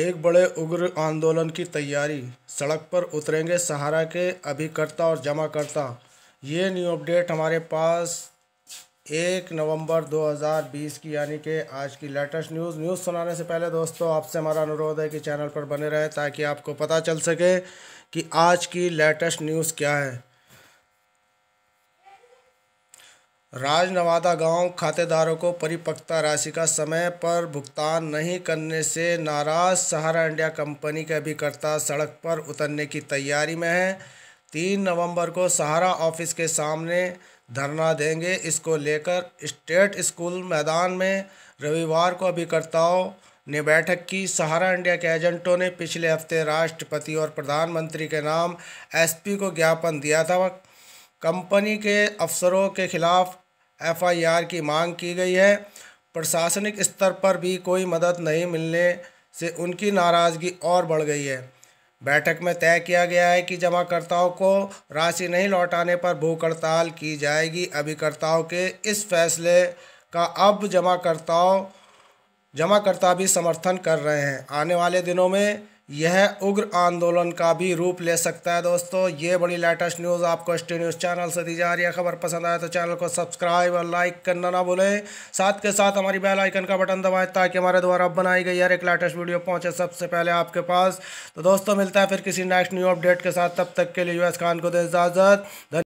एक बड़े उग्र आंदोलन की तैयारी सड़क पर उतरेंगे सहारा के अभिकर्ता और जमाकर्ता ये न्यू अपडेट हमारे पास एक नवंबर 2020 की यानी कि आज की लेटेस्ट न्यूज़ न्यूज़ सुनाने से पहले दोस्तों आपसे हमारा अनुरोध है कि चैनल पर बने रहें ताकि आपको पता चल सके कि आज की लेटेस्ट न्यूज़ क्या है राजनवादा गांव खातेदारों को परिपक्वता राशि का समय पर भुगतान नहीं करने से नाराज सहारा इंडिया कंपनी के अभिकर्ता सड़क पर उतरने की तैयारी में हैं तीन नवंबर को सहारा ऑफिस के सामने धरना देंगे इसको लेकर स्टेट स्कूल मैदान में रविवार को अभिकर्ताओं ने बैठक की सहारा इंडिया के एजेंटों ने पिछले हफ्ते राष्ट्रपति और प्रधानमंत्री के नाम एसपी को ज्ञापन दिया था कंपनी के अफसरों के खिलाफ एफआईआर की मांग की गई है प्रशासनिक स्तर पर भी कोई मदद नहीं मिलने से उनकी नाराज़गी और बढ़ गई है बैठक में तय किया गया है कि जमाकर्ताओं को राशि नहीं लौटाने पर भूख हड़ताल की जाएगी अभिकर्ताओं के इस फैसले का अब जमाकर्ताओं जमाकर्ता भी समर्थन कर रहे हैं आने वाले दिनों में यह उग्र आंदोलन का भी रूप ले सकता है दोस्तों ये बड़ी लेटेस्ट न्यूज़ आपको एस न्यूज़ चैनल से दी जा रही है खबर पसंद आए तो चैनल को सब्सक्राइब और लाइक करना ना भूलें साथ के साथ हमारी बेल आइकन का बटन दबाएं ताकि हमारे द्वारा बनाई गई हर एक लेटेस्ट वीडियो पहुंचे सबसे पहले आपके पास तो दोस्तों मिलता है फिर किसी नेक्स्ट न्यू अपडेट के साथ तब तक के लिए यूएस खान को दें इजाज़त